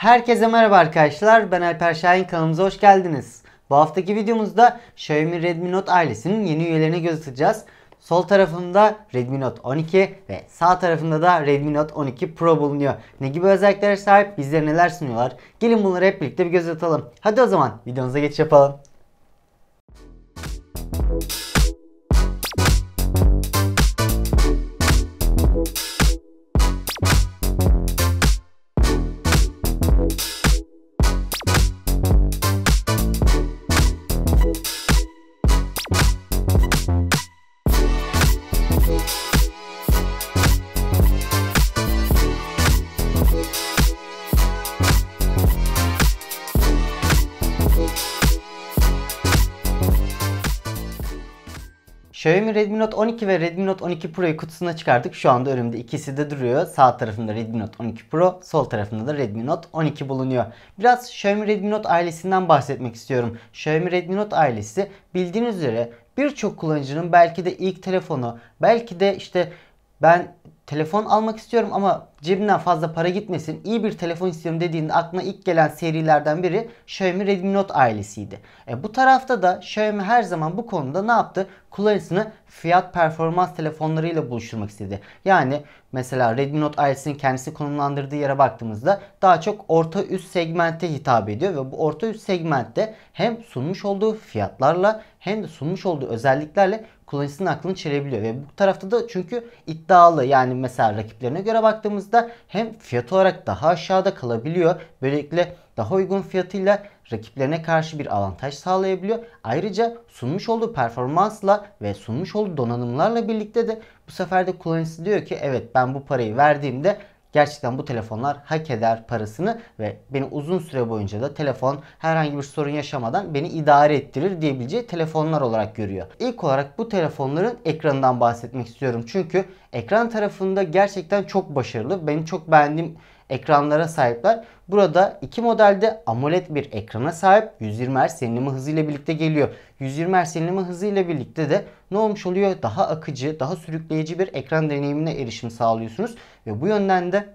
Herkese merhaba arkadaşlar. Ben Alper Şahin kanalımıza hoş geldiniz. Bu haftaki videomuzda Xiaomi Redmi Note ailesinin yeni üyelerini göz atacağız. Sol tarafında Redmi Note 12 ve sağ tarafında da Redmi Note 12 Pro bulunuyor. Ne gibi özelliklere sahip, bizlere neler sunuyorlar? Gelin bunları hep birlikte bir göz atalım. Hadi o zaman videomuza geç yapalım. Xiaomi Redmi Note 12 ve Redmi Note 12 Pro'yu kutusuna çıkardık. Şu anda önümde ikisi de duruyor. Sağ tarafımda Redmi Note 12 Pro, sol tarafında da Redmi Note 12 bulunuyor. Biraz Xiaomi Redmi Note ailesinden bahsetmek istiyorum. Xiaomi Redmi Note ailesi bildiğiniz üzere birçok kullanıcının belki de ilk telefonu, belki de işte ben telefon almak istiyorum ama cebimden fazla para gitmesin İyi bir telefon istiyorum dediğinde aklına ilk gelen serilerden biri Xiaomi Redmi Note ailesiydi. E, bu tarafta da Xiaomi her zaman bu konuda ne yaptı? Kullanıcısını fiyat performans telefonlarıyla buluşturmak istedi. Yani mesela Redmi Note ailesinin kendisi konumlandırdığı yere baktığımızda daha çok orta üst segmente hitap ediyor ve bu orta üst segmentte hem sunmuş olduğu fiyatlarla hem de sunmuş olduğu özelliklerle kullanıcısının aklını çelebiliyor. Ve bu tarafta da çünkü iddialı yani mesela rakiplerine göre baktığımızda hem fiyat olarak daha aşağıda kalabiliyor. Böylelikle daha uygun fiyatıyla rakiplerine karşı bir avantaj sağlayabiliyor. Ayrıca sunmuş olduğu performansla ve sunmuş olduğu donanımlarla birlikte de bu sefer de kullanıcısı diyor ki evet ben bu parayı verdiğimde Gerçekten bu telefonlar hak eder parasını ve beni uzun süre boyunca da telefon herhangi bir sorun yaşamadan beni idare ettirir diyebileceği telefonlar olarak görüyor. İlk olarak bu telefonların ekranından bahsetmek istiyorum. Çünkü ekran tarafında gerçekten çok başarılı. Benim çok beğendiğim ekranlara sahipler. Burada iki modelde AMOLED bir ekrana sahip 120 Hz yenileme hızıyla birlikte geliyor. 120 Hz yenileme hızıyla birlikte de ne olmuş oluyor? Daha akıcı, daha sürükleyici bir ekran deneyimine erişim sağlıyorsunuz. Ve bu yönden de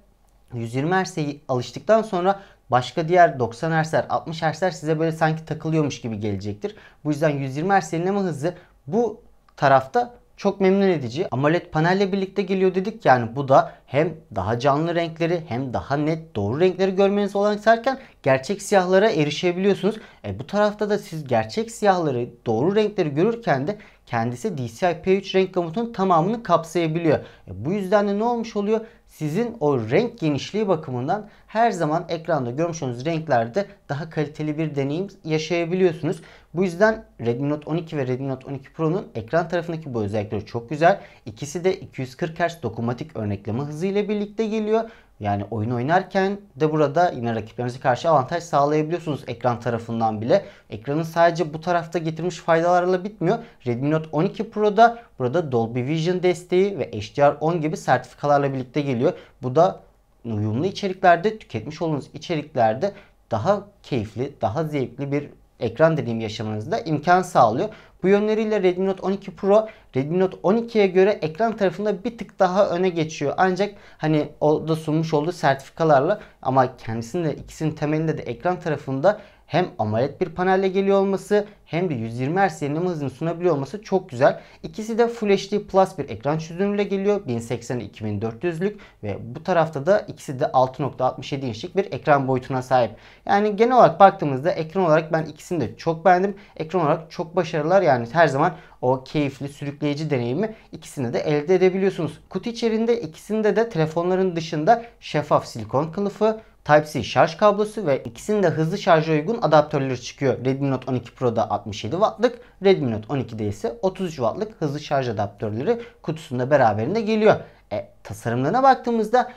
120 Hz'e alıştıktan sonra başka diğer 90 Hz'ler, 60 Hz'ler size böyle sanki takılıyormuş gibi gelecektir. Bu yüzden 120 Hz yenileme hızı bu tarafta çok memnun edici. AMOLED panelle birlikte geliyor dedik yani bu da hem daha canlı renkleri hem daha net doğru renkleri görmeniz olanak serken gerçek siyahlara erişebiliyorsunuz. E, bu tarafta da siz gerçek siyahları doğru renkleri görürken de kendisi DCI-P3 renk gamutunun tamamını kapsayabiliyor. E, bu yüzden de ne olmuş oluyor? Sizin o renk genişliği bakımından her zaman ekranda görmüş olduğunuz renklerde daha kaliteli bir deneyim yaşayabiliyorsunuz. Bu yüzden Redmi Note 12 ve Redmi Note 12 Pro'nun ekran tarafındaki bu özellikleri çok güzel. İkisi de 240 Hz dokunmatik örnekleme hızı ile birlikte geliyor. Yani oyun oynarken de burada yine rakiplerinize karşı avantaj sağlayabiliyorsunuz ekran tarafından bile. Ekranın sadece bu tarafta getirmiş faydalarla bitmiyor. Redmi Note 12 Pro'da burada Dolby Vision desteği ve HDR10 gibi sertifikalarla birlikte geliyor. Bu da uyumlu içeriklerde tüketmiş olduğunuz içeriklerde daha keyifli, daha zevkli bir ekran dediğim yaşamınızda imkan sağlıyor. Bu yönleriyle Redmi Note 12 Pro Redmi Note 12'ye göre ekran tarafında bir tık daha öne geçiyor. Ancak hani o da sunmuş olduğu sertifikalarla ama kendisinde ikisinin temelinde de ekran tarafında hem AMOLED bir panelle geliyor olması hem de 120 Hz yenileme hızını sunabiliyor olması çok güzel. İkisi de Full HD Plus bir ekran çözünürlüğüyle geliyor. 1080-2400'lük ve bu tarafta da ikisi de 6.67 inçlik bir ekran boyutuna sahip. Yani genel olarak baktığımızda ekran olarak ben ikisini de çok beğendim. Ekran olarak çok başarılılar yani her zaman o keyifli sürükleyici deneyimi ikisini de elde edebiliyorsunuz. Kutu içerisinde ikisinde de telefonların dışında şeffaf silikon kılıfı, Type-C şarj kablosu ve ikisinde hızlı şarja uygun adaptörleri çıkıyor. Redmi Note 12 Pro'da 67 Watt'lık, Redmi Note 12'de ise 33 Watt'lık hızlı şarj adaptörleri kutusunda beraberinde geliyor. E, tasarımlarına baktığımızda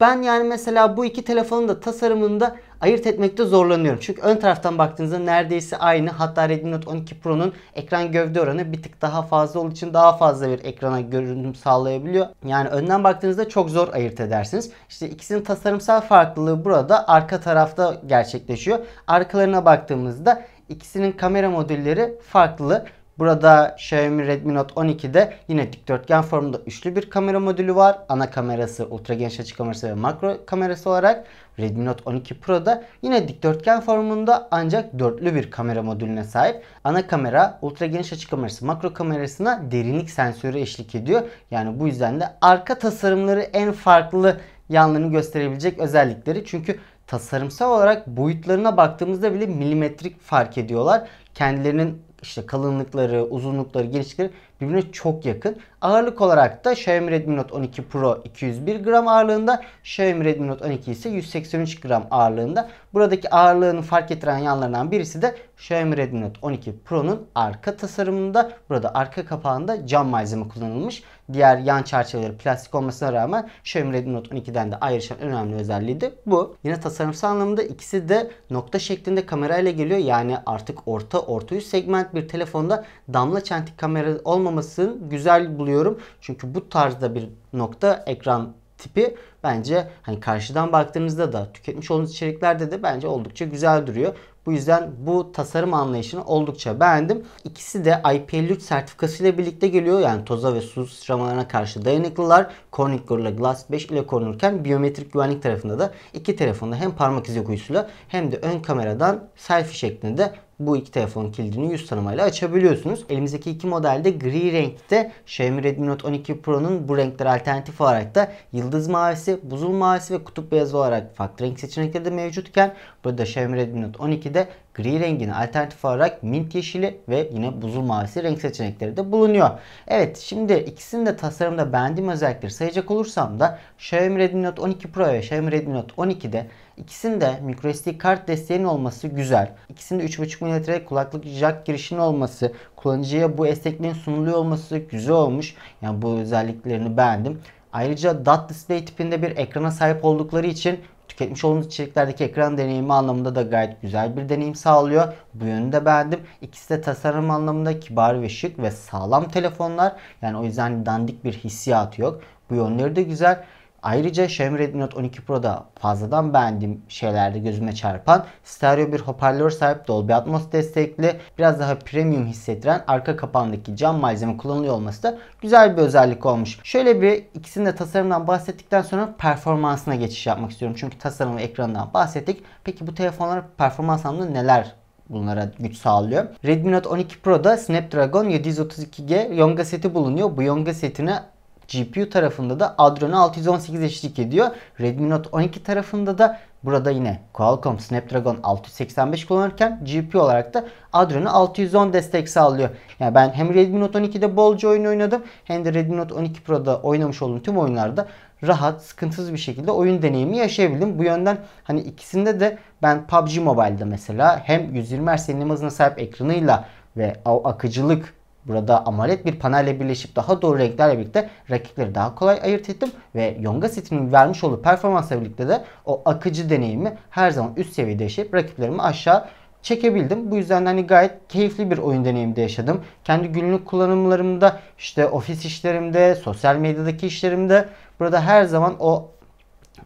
ben yani mesela bu iki telefonun da tasarımında ayırt etmekte zorlanıyorum. Çünkü ön taraftan baktığınızda neredeyse aynı. Hatta Redmi Note 12 Pro'nun ekran gövde oranı bir tık daha fazla olduğu için daha fazla bir ekrana görünüm sağlayabiliyor. Yani önden baktığınızda çok zor ayırt edersiniz. İşte ikisinin tasarımsal farklılığı burada arka tarafta gerçekleşiyor. Arkalarına baktığımızda ikisinin kamera modelleri farklı. Burada Xiaomi Redmi Note 12'de yine dikdörtgen formunda üçlü bir kamera modülü var. Ana kamerası, ultra geniş açı kamerası ve makro kamerası olarak. Redmi Note 12 Pro'da yine dikdörtgen formunda ancak dörtlü bir kamera modülüne sahip. Ana kamera, ultra geniş açı kamerası, makro kamerasına derinlik sensörü eşlik ediyor. Yani bu yüzden de arka tasarımları en farklı yanlarını gösterebilecek özellikleri. Çünkü tasarımsal olarak boyutlarına baktığımızda bile milimetrik fark ediyorlar. Kendilerinin işte kalınlıkları, uzunlukları, genişlikleri birbirine çok yakın. Ağırlık olarak da Xiaomi Redmi Note 12 Pro 201 gram ağırlığında, Xiaomi Redmi Note 12 ise 183 gram ağırlığında. Buradaki ağırlığını fark ettiren yanlarından birisi de Xiaomi Redmi Note 12 Pro'nun arka tasarımında burada arka kapağında cam malzeme kullanılmış. Diğer yan çerçeveleri plastik olmasına rağmen Xiaomi Redmi Note 12'den de ayrışan önemli özelliği de bu. Yine tasarımsal anlamda ikisi de nokta şeklinde kamerayla geliyor. Yani artık orta orta üst segment bir telefonda damla çentik kamera olmamış olmamasını güzel buluyorum. Çünkü bu tarzda bir nokta ekran tipi bence hani karşıdan baktığınızda da tüketmiş olduğunuz içeriklerde de bence oldukça güzel duruyor. Bu yüzden bu tasarım anlayışını oldukça beğendim. İkisi de ip 3 sertifikası ile birlikte geliyor. Yani toza ve su sıçramalarına karşı dayanıklılar. Corning Gorilla Glass 5 ile korunurken biyometrik güvenlik tarafında da iki telefonda hem parmak izi okuyusuyla hem de ön kameradan selfie şeklinde bu iki telefon kilidini yüz tanımayla açabiliyorsunuz. Elimizdeki iki modelde gri renkte Xiaomi Redmi Note 12 Pro'nun bu renkler alternatif olarak da yıldız mavisi, buzul mavisi ve kutup beyazı olarak farklı renk seçenekleri de mevcutken burada Xiaomi Redmi Note 12'de gri rengine alternatif olarak mint yeşili ve yine buzul mavisi renk seçenekleri de bulunuyor. Evet şimdi ikisinin de tasarımda beğendiğim özellikleri sayacak olursam da Xiaomi Redmi Note 12 Pro ve Xiaomi Redmi Note 12'de İkisinde microSD kart desteğinin olması güzel. İkisinde 3.5 mm kulaklık jack girişinin olması, kullanıcıya bu esnekliğin sunuluyor olması güzel olmuş. Yani bu özelliklerini beğendim. Ayrıca dot display tipinde bir ekrana sahip oldukları için tüketmiş olduğunuz içeriklerdeki ekran deneyimi anlamında da gayet güzel bir deneyim sağlıyor. Bu yönü de beğendim. İkisi de tasarım anlamında kibar ve şık ve sağlam telefonlar. Yani o yüzden dandik bir hissiyatı yok. Bu yönleri de güzel. Ayrıca Xiaomi Redmi Note 12 Pro'da fazladan beğendiğim şeylerde gözüme çarpan stereo bir hoparlör sahip Dolby Atmos destekli biraz daha premium hissettiren arka kapağındaki cam malzeme kullanılıyor olması da güzel bir özellik olmuş. Şöyle bir ikisinin de tasarımdan bahsettikten sonra performansına geçiş yapmak istiyorum. Çünkü tasarım ve ekranından bahsettik. Peki bu telefonlar performans anlamında neler bunlara güç sağlıyor. Redmi Note 12 Pro'da Snapdragon 732G Yonga seti bulunuyor. Bu Yonga setine GPU tarafında da Adreno 618 eşlik ediyor. Redmi Note 12 tarafında da Burada yine Qualcomm Snapdragon 685 kullanırken GPU olarak da Adreno 610 destek sağlıyor. Yani ben hem Redmi Note 12'de bolca oyun oynadım hem de Redmi Note 12 Pro'da oynamış olduğum tüm oyunlarda rahat, sıkıntısız bir şekilde oyun deneyimi yaşayabildim. Bu yönden hani ikisinde de ben PUBG Mobile'da mesela hem 120 Hz senin hızına sahip ekranıyla ve akıcılık Burada amalet bir panelle birleşip daha doğru renklerle birlikte rakipleri daha kolay ayırt ettim ve Yonga setinin vermiş olduğu performansla birlikte de o akıcı deneyimi her zaman üst seviyede yaşayıp rakiplerimi aşağı çekebildim. Bu yüzden hani gayet keyifli bir oyun deneyimde yaşadım. Kendi günlük kullanımlarımda işte ofis işlerimde, sosyal medyadaki işlerimde burada her zaman o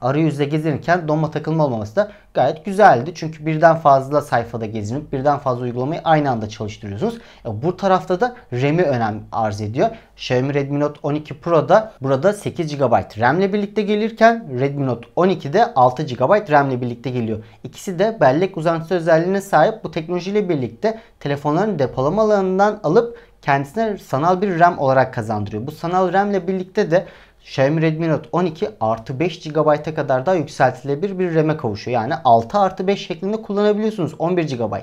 arayüzde gezinirken donma takılma olmaması da gayet güzeldi. Çünkü birden fazla sayfada gezinip birden fazla uygulamayı aynı anda çalıştırıyorsunuz. E, bu tarafta da RAM'i önem arz ediyor. Xiaomi Redmi Note 12 Pro'da burada 8 GB RAM ile birlikte gelirken Redmi Note 12'de 6 GB RAM ile birlikte geliyor. İkisi de bellek uzantısı özelliğine sahip bu teknolojiyle birlikte telefonların depolama alanından alıp kendisine sanal bir RAM olarak kazandırıyor. Bu sanal RAM ile birlikte de Xiaomi Redmi Note 12 artı 5 GB'a kadar daha yükseltilebilir bir RAM'e kavuşuyor. Yani 6 artı 5 şeklinde kullanabiliyorsunuz 11 GB.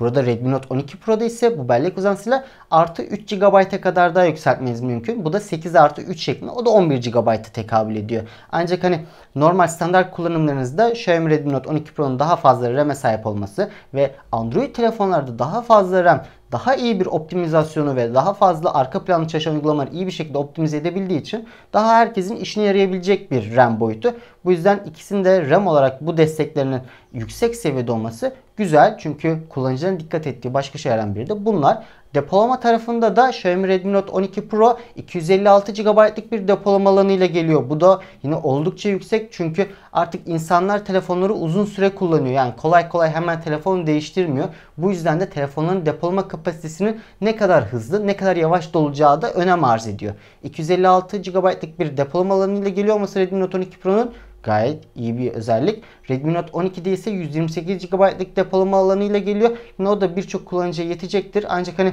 Burada Redmi Note 12 Pro'da ise bu bellek uzansıyla artı 3 GB'a kadar daha yükseltmeniz mümkün. Bu da 8 artı 3 şeklinde o da 11 GB'a tekabül ediyor. Ancak hani normal standart kullanımlarınızda Xiaomi Redmi Note 12 Pro'nun daha fazla RAM'e sahip olması ve Android telefonlarda daha fazla RAM daha iyi bir optimizasyonu ve daha fazla arka planlı çalışan uygulamaları iyi bir şekilde optimize edebildiği için daha herkesin işine yarayabilecek bir RAM boyutu. Bu yüzden ikisinde RAM olarak bu desteklerinin yüksek seviyede olması güzel. Çünkü kullanıcıların dikkat ettiği başka şeylerden biri de bunlar. Depolama tarafında da Xiaomi Redmi Note 12 Pro 256 GB'lık bir depolama alanıyla geliyor. Bu da yine oldukça yüksek çünkü artık insanlar telefonları uzun süre kullanıyor. Yani kolay kolay hemen telefonu değiştirmiyor. Bu yüzden de telefonların depolama kapasitesinin ne kadar hızlı ne kadar yavaş dolacağı da önem arz ediyor. 256 GB'lık bir depolama alanıyla geliyor olması Redmi Note 12 Pro'nun Gayet iyi bir özellik. Redmi Note 12'de ise 128 GB'lık depolama alanıyla geliyor. Yine o da birçok kullanıcıya yetecektir. Ancak hani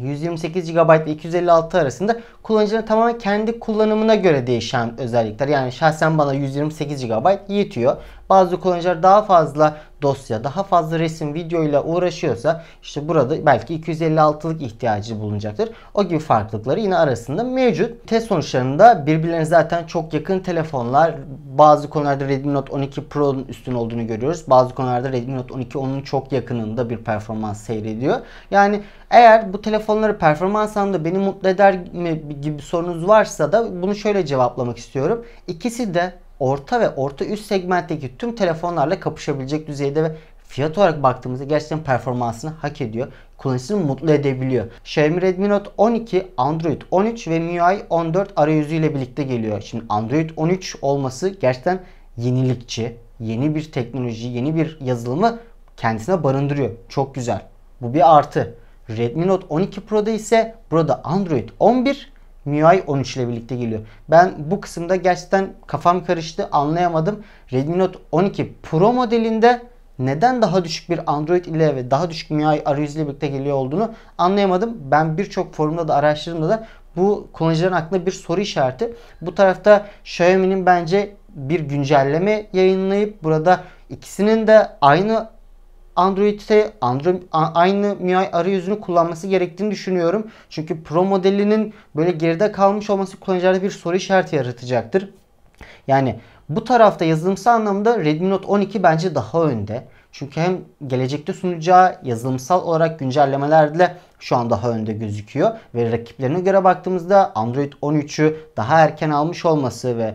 128 GB ile 256 arasında kullanıcının tamamen kendi kullanımına göre değişen özellikler. Yani şahsen bana 128 GB yetiyor. Bazı kullanıcılar daha fazla dosya, daha fazla resim, video ile uğraşıyorsa işte burada belki 256'lık ihtiyacı bulunacaktır. O gibi farklılıkları yine arasında mevcut. Test sonuçlarında birbirlerine zaten çok yakın telefonlar. Bazı konularda Redmi Note 12 Pro'nun üstün olduğunu görüyoruz. Bazı konularda Redmi Note 12 onun çok yakınında bir performans seyrediyor. Yani eğer bu telefonları performans anlamda beni mutlu eder mi gibi sorunuz varsa da bunu şöyle cevaplamak istiyorum. İkisi de orta ve orta üst segmentteki tüm telefonlarla kapışabilecek düzeyde ve fiyat olarak baktığımızda gerçekten performansını hak ediyor. Kullanıcısını mutlu edebiliyor. Xiaomi Redmi Note 12, Android 13 ve MIUI 14 arayüzüyle birlikte geliyor. Şimdi Android 13 olması gerçekten yenilikçi. Yeni bir teknoloji, yeni bir yazılımı kendisine barındırıyor. Çok güzel. Bu bir artı. Redmi Note 12 Pro'da ise burada Android 11 MIUI 13 ile birlikte geliyor. Ben bu kısımda gerçekten kafam karıştı anlayamadım. Redmi Note 12 Pro modelinde neden daha düşük bir Android ile ve daha düşük MIUI ile birlikte geliyor olduğunu anlayamadım. Ben birçok forumda da araştırdığımda da bu kullanıcıların aklında bir soru işareti. Bu tarafta Xiaomi'nin bence bir güncelleme yayınlayıp burada ikisinin de aynı Android'te Android aynı MIUI arayüzünü kullanması gerektiğini düşünüyorum. Çünkü Pro modelinin böyle geride kalmış olması kullanıcılarda bir soru işareti yaratacaktır. Yani bu tarafta yazılımsal anlamda Redmi Note 12 bence daha önde. Çünkü hem gelecekte sunacağı yazılımsal olarak güncellemelerle şu an daha önde gözüküyor. Ve rakiplerine göre baktığımızda Android 13'ü daha erken almış olması ve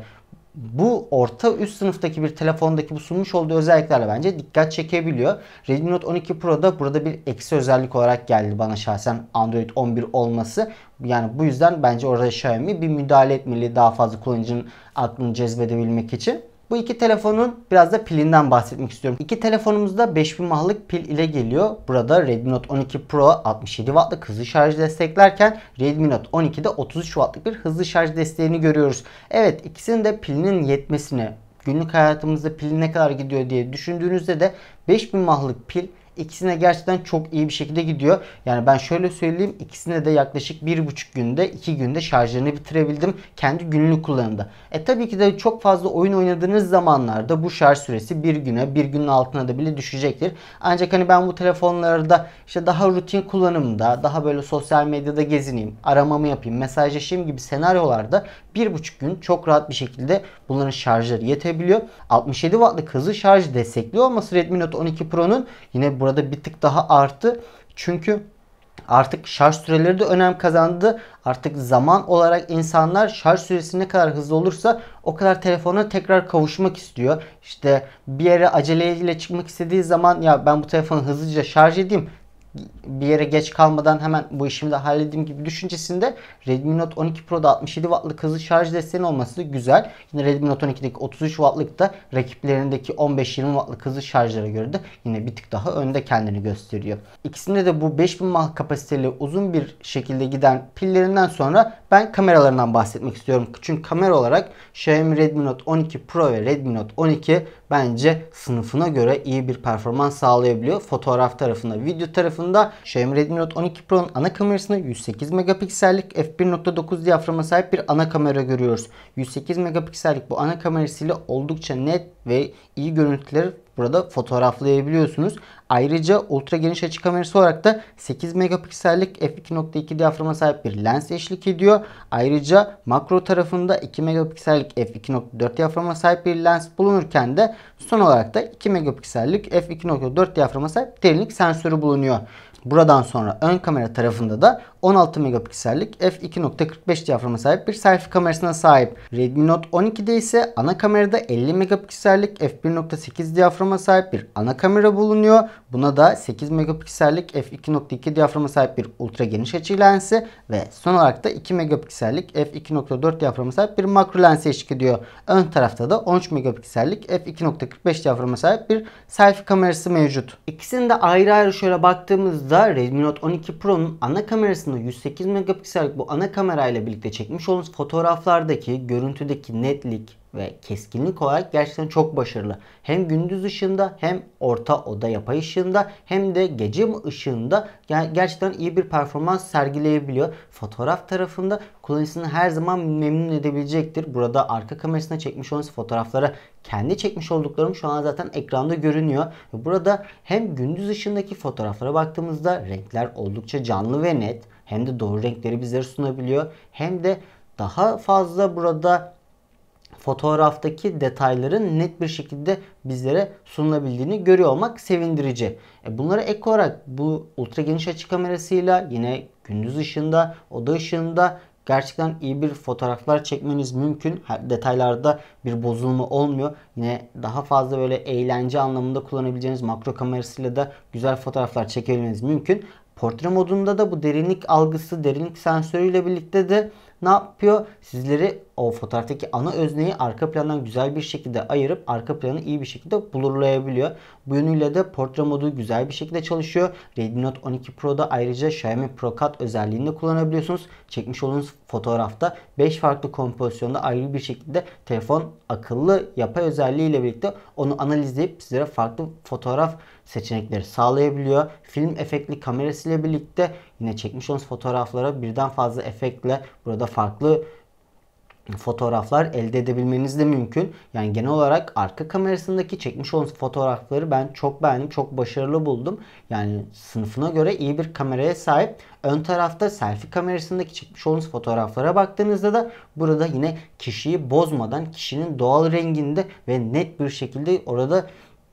bu orta üst sınıftaki bir telefondaki bu sunmuş olduğu özelliklerle bence dikkat çekebiliyor. Redmi Note 12 Pro'da burada bir eksi özellik olarak geldi bana şahsen Android 11 olması. Yani bu yüzden bence orada Xiaomi bir müdahale etmeli daha fazla kullanıcının aklını cezbedebilmek için. Bu iki telefonun biraz da pilinden bahsetmek istiyorum. İki telefonumuzda 5000 mAh'lık pil ile geliyor. Burada Redmi Note 12 Pro 67 Watt'lık hızlı şarj desteklerken Redmi Note 12'de 33 Watt'lık bir hızlı şarj desteğini görüyoruz. Evet ikisinin de pilinin yetmesine günlük hayatımızda pil ne kadar gidiyor diye düşündüğünüzde de 5000 mAh'lık pil İkisine gerçekten çok iyi bir şekilde gidiyor. Yani ben şöyle söyleyeyim ikisine de yaklaşık bir buçuk günde iki günde şarjlarını bitirebildim. Kendi günlük kullanımda. E tabii ki de çok fazla oyun oynadığınız zamanlarda bu şarj süresi bir güne bir günün altına da bile düşecektir. Ancak hani ben bu telefonlarda işte daha rutin kullanımda daha böyle sosyal medyada gezineyim aramamı yapayım mesajlaşayım gibi senaryolarda bir buçuk gün çok rahat bir şekilde bunların şarjları yetebiliyor. 67 wattlık hızlı şarj destekli olması Redmi Note 12 Pro'nun yine bu Burada bir tık daha arttı. Çünkü artık şarj süreleri de önem kazandı. Artık zaman olarak insanlar şarj süresi ne kadar hızlı olursa o kadar telefona tekrar kavuşmak istiyor. İşte bir yere aceleyle çıkmak istediği zaman ya ben bu telefonu hızlıca şarj edeyim bir yere geç kalmadan hemen bu işimi de halledeyim gibi düşüncesinde Redmi Note 12 Pro'da 67 wattlık hızlı şarj desteğinin olması güzel. Yine Redmi Note 12'deki 33 wattlık da rakiplerindeki 15-20 wattlık hızlı şarjlara göre de yine bir tık daha önde kendini gösteriyor. İkisinde de bu 5000 mAh kapasiteli uzun bir şekilde giden pillerinden sonra ben kameralarından bahsetmek istiyorum. Çünkü kamera olarak Xiaomi Redmi Note 12 Pro ve Redmi Note 12 bence sınıfına göre iyi bir performans sağlayabiliyor. Fotoğraf tarafında, video tarafında boyutunda Xiaomi Redmi Note 12 Pro'nun ana kamerasında 108 megapiksellik f1.9 diyaframa sahip bir ana kamera görüyoruz. 108 megapiksellik bu ana kamerasıyla oldukça net ve iyi görüntüler Burada fotoğraflayabiliyorsunuz. Ayrıca ultra geniş açı kamerası olarak da 8 megapiksellik f2.2 diyaframa sahip bir lens eşlik ediyor. Ayrıca makro tarafında 2 megapiksellik f2.4 diyaframa sahip bir lens bulunurken de son olarak da 2 megapiksellik f2.4 diyaframa sahip derinlik sensörü bulunuyor. Buradan sonra ön kamera tarafında da 16 megapiksellik f2.45 diyaframa sahip bir selfie kamerasına sahip. Redmi Note 12'de ise ana kamerada 50 megapiksellik f1.8 diyaframa sahip bir ana kamera bulunuyor. Buna da 8 megapiksellik f2.2 diyaframa sahip bir ultra geniş açı lensi ve son olarak da 2 megapiksellik f2.4 diyaframa sahip bir makro lensi eşlik ediyor. Ön tarafta da 13 megapiksellik f2.45 diyaframa sahip bir selfie kamerası mevcut. İkisini de ayrı ayrı şöyle baktığımızda videomuzda Redmi Note 12 Pro'nun ana kamerasında 108 megapiksellik bu ana kamerayla birlikte çekmiş olduğunuz fotoğraflardaki görüntüdeki netlik, ve keskinlik olarak gerçekten çok başarılı. Hem gündüz ışığında hem orta oda yapay ışığında hem de gece ışığında gerçekten iyi bir performans sergileyebiliyor. Fotoğraf tarafında kullanıcısını her zaman memnun edebilecektir. Burada arka kamerasına çekmiş olması fotoğraflara kendi çekmiş olduklarım şu an zaten ekranda görünüyor. Burada hem gündüz ışığındaki fotoğraflara baktığımızda renkler oldukça canlı ve net. Hem de doğru renkleri bizlere sunabiliyor. Hem de daha fazla burada fotoğraftaki detayların net bir şekilde bizlere sunulabildiğini görüyor olmak sevindirici. E bunlara ek olarak bu ultra geniş açı kamerasıyla yine gündüz ışığında, oda ışığında gerçekten iyi bir fotoğraflar çekmeniz mümkün. Detaylarda bir bozulma olmuyor. Yine daha fazla böyle eğlence anlamında kullanabileceğiniz makro kamerasıyla da güzel fotoğraflar çekebilmeniz mümkün. Portre modunda da bu derinlik algısı, derinlik sensörüyle birlikte de ne yapıyor? Sizleri o fotoğraftaki ana özneyi arka plandan güzel bir şekilde ayırıp arka planı iyi bir şekilde bulurlayabiliyor. Bu yönüyle de portre modu güzel bir şekilde çalışıyor. Redmi Note 12 Pro'da ayrıca Xiaomi ProCut özelliğini de kullanabiliyorsunuz. Çekmiş olduğunuz fotoğrafta 5 farklı kompozisyonda ayrı bir şekilde telefon akıllı yapay özelliği ile birlikte onu analizleyip sizlere farklı fotoğraf seçenekleri sağlayabiliyor. Film efektli kamerasıyla birlikte yine çekmiş olduğunuz fotoğraflara birden fazla efektle burada farklı fotoğraflar elde edebilmeniz de mümkün. Yani genel olarak arka kamerasındaki çekmiş olduğunuz fotoğrafları ben çok beğendim. Çok başarılı buldum. Yani sınıfına göre iyi bir kameraya sahip. Ön tarafta selfie kamerasındaki çekmiş olduğunuz fotoğraflara baktığınızda da burada yine kişiyi bozmadan kişinin doğal renginde ve net bir şekilde orada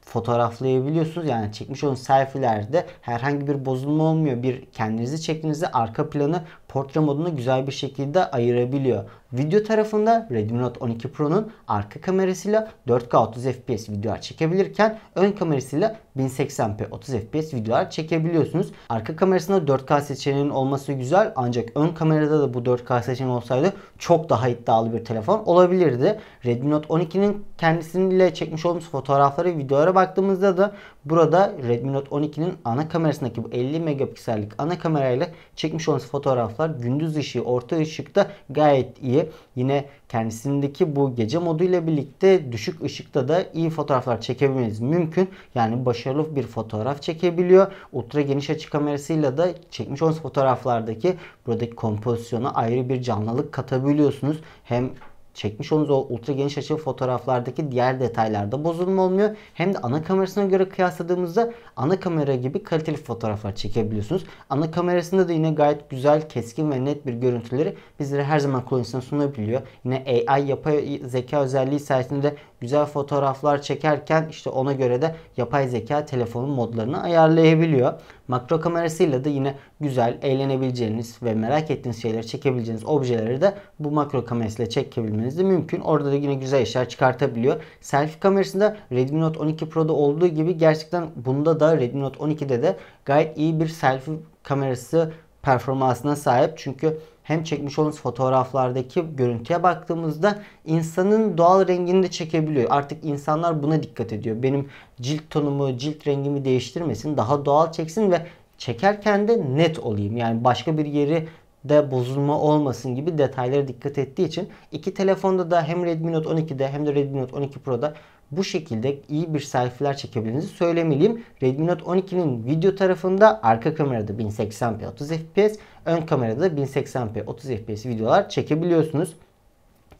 fotoğraflayabiliyorsunuz. Yani çekmiş olduğunuz selfie'lerde herhangi bir bozulma olmuyor. Bir kendinizi çektiğinizde arka planı portre modunu güzel bir şekilde ayırabiliyor. Video tarafında Redmi Note 12 Pro'nun arka kamerasıyla 4K 30 FPS videolar çekebilirken ön kamerasıyla 1080p 30 FPS videolar çekebiliyorsunuz. Arka kamerasında 4K seçeneğinin olması güzel ancak ön kamerada da bu 4K seçeneği olsaydı çok daha iddialı bir telefon olabilirdi. Redmi Note 12'nin kendisiyle çekmiş olduğumuz fotoğraflara videolara baktığımızda da burada Redmi Note 12'nin ana kamerasındaki bu 50 megapiksellik ana kamerayla çekmiş olduğumuz fotoğraflar fotoğraflar gündüz ışığı orta ışıkta gayet iyi. Yine kendisindeki bu gece modu ile birlikte düşük ışıkta da iyi fotoğraflar çekebilmeniz mümkün. Yani başarılı bir fotoğraf çekebiliyor. Ultra geniş açı kamerasıyla da çekmiş olduğunuz fotoğraflardaki buradaki kompozisyona ayrı bir canlılık katabiliyorsunuz. Hem çekmiş olduğunuz o ultra geniş açılı fotoğraflardaki diğer detaylarda bozulma olmuyor. Hem de ana kamerasına göre kıyasladığımızda ana kamera gibi kaliteli fotoğraflar çekebiliyorsunuz. Ana kamerasında da yine gayet güzel, keskin ve net bir görüntüleri bizlere her zaman kullanıcısına sunabiliyor. Yine AI yapay zeka özelliği sayesinde de güzel fotoğraflar çekerken işte ona göre de yapay zeka telefonun modlarını ayarlayabiliyor. Makro kamerasıyla da yine güzel, eğlenebileceğiniz ve merak ettiğiniz şeyleri çekebileceğiniz objeleri de bu makro kamerasıyla çekebilmek alabilmeniz de mümkün. Orada da yine güzel işler çıkartabiliyor. Selfie kamerasında Redmi Note 12 Pro'da olduğu gibi gerçekten bunda da Redmi Note 12'de de gayet iyi bir selfie kamerası performansına sahip. Çünkü hem çekmiş olduğunuz fotoğraflardaki görüntüye baktığımızda insanın doğal rengini de çekebiliyor. Artık insanlar buna dikkat ediyor. Benim cilt tonumu, cilt rengimi değiştirmesin. Daha doğal çeksin ve çekerken de net olayım. Yani başka bir yeri de bozulma olmasın gibi detaylara dikkat ettiği için iki telefonda da hem Redmi Note 12'de hem de Redmi Note 12 Pro'da bu şekilde iyi bir selfie'ler çekebildiğinizi söylemeliyim. Redmi Note 12'nin video tarafında arka kamerada 1080p 30 fps, ön kamerada 1080p 30 fps videolar çekebiliyorsunuz.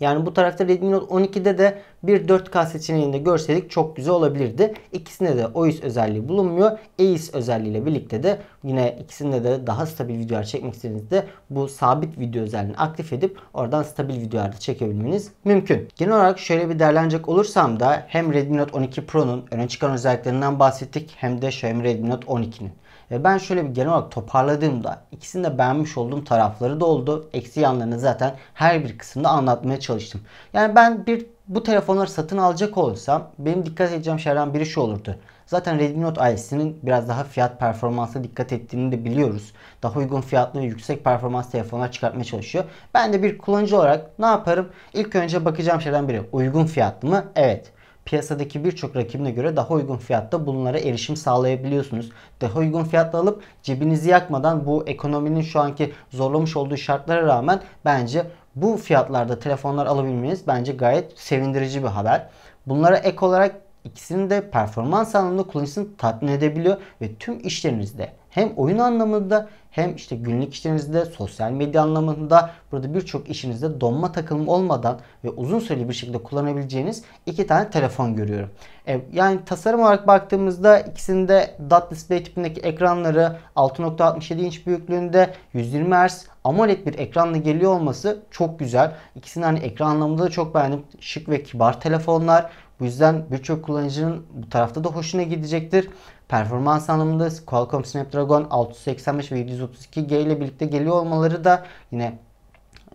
Yani bu tarafta Redmi Note 12'de de bir 4K seçeneğinde görseydik çok güzel olabilirdi. İkisinde de OIS özelliği bulunmuyor. EIS özelliğiyle birlikte de yine ikisinde de daha stabil videolar çekmek istediğinizde bu sabit video özelliğini aktif edip oradan stabil videolar da çekebilmeniz mümkün. Genel olarak şöyle bir değerlenecek olursam da hem Redmi Note 12 Pro'nun öne çıkan özelliklerinden bahsettik hem de Xiaomi Redmi Note 12'nin. Ve ben şöyle bir genel olarak toparladığımda ikisini de beğenmiş olduğum tarafları da oldu. Eksi yanlarını zaten her bir kısımda anlatmaya çalıştım. Yani ben bir bu telefonları satın alacak olursam benim dikkat edeceğim şeylerden biri şu olurdu. Zaten Redmi Note ailesinin biraz daha fiyat performansa dikkat ettiğini de biliyoruz. Daha uygun fiyatlı ve yüksek performans telefonlar çıkartmaya çalışıyor. Ben de bir kullanıcı olarak ne yaparım? İlk önce bakacağım şeylerden biri uygun fiyatlı mı? Evet piyasadaki birçok rakibine göre daha uygun fiyatta bunlara erişim sağlayabiliyorsunuz. Daha uygun fiyatla alıp cebinizi yakmadan bu ekonominin şu anki zorlamış olduğu şartlara rağmen bence bu fiyatlarda telefonlar alabilmeniz bence gayet sevindirici bir haber. Bunlara ek olarak ikisinin de performans anlamında kullanıcısını tatmin edebiliyor ve tüm işlerinizde hem oyun anlamında hem işte günlük işlerinizde, sosyal medya anlamında burada birçok işinizde donma takılım olmadan ve uzun süreli bir şekilde kullanabileceğiniz iki tane telefon görüyorum. E, yani tasarım olarak baktığımızda ikisinde dot display tipindeki ekranları 6.67 inç büyüklüğünde 120 Hz AMOLED bir ekranla geliyor olması çok güzel. İkisinin hani ekran anlamında da çok beğendim. Şık ve kibar telefonlar. Bu yüzden birçok kullanıcının bu tarafta da hoşuna gidecektir. Performans anlamında Qualcomm Snapdragon 685 ve 732G ile birlikte geliyor olmaları da yine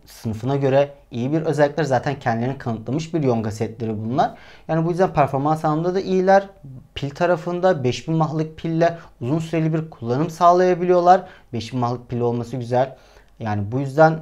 sınıfına göre iyi bir özellikler. Zaten kendilerini kanıtlamış bir Yonga setleri bunlar. Yani bu yüzden performans anlamında da iyiler. Pil tarafında 5000 mAh'lık pille uzun süreli bir kullanım sağlayabiliyorlar. 5000 mAh'lık pil olması güzel. Yani bu yüzden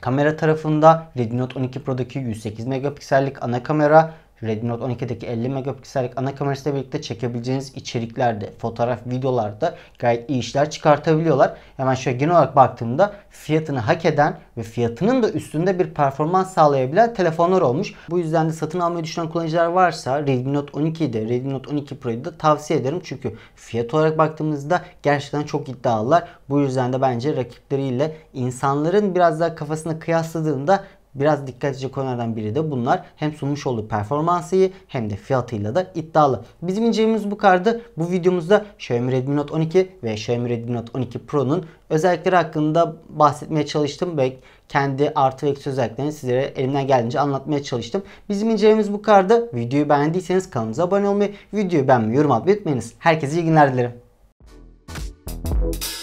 kamera tarafında Redmi Note 12 Pro'daki 108 megapiksellik ana kamera Redmi Note 12'deki 50 megapiksellik ana kamerasıyla birlikte çekebileceğiniz içeriklerde, fotoğraf, videolarda gayet iyi işler çıkartabiliyorlar. Hemen şöyle genel olarak baktığımda fiyatını hak eden ve fiyatının da üstünde bir performans sağlayabilen telefonlar olmuş. Bu yüzden de satın almayı düşünen kullanıcılar varsa Redmi Note 12'de, Redmi Note 12 Pro'yu da tavsiye ederim. Çünkü fiyat olarak baktığımızda gerçekten çok iddialılar. Bu yüzden de bence rakipleriyle insanların biraz daha kafasını kıyasladığında biraz dikkat edici konulardan biri de bunlar. Hem sunmuş olduğu performansı hem de fiyatıyla da iddialı. Bizim incelememiz bu kadardı. Bu videomuzda Xiaomi Redmi Note 12 ve Xiaomi Redmi Note 12 Pro'nun özellikleri hakkında bahsetmeye çalıştım ve kendi artı ve eksi özelliklerini sizlere elimden geldiğince anlatmaya çalıştım. Bizim incelememiz bu kadardı. Videoyu beğendiyseniz kanalımıza abone olmayı, videoyu beğenmeyi, yorum atmayı unutmayınız. Herkese iyi günler dilerim.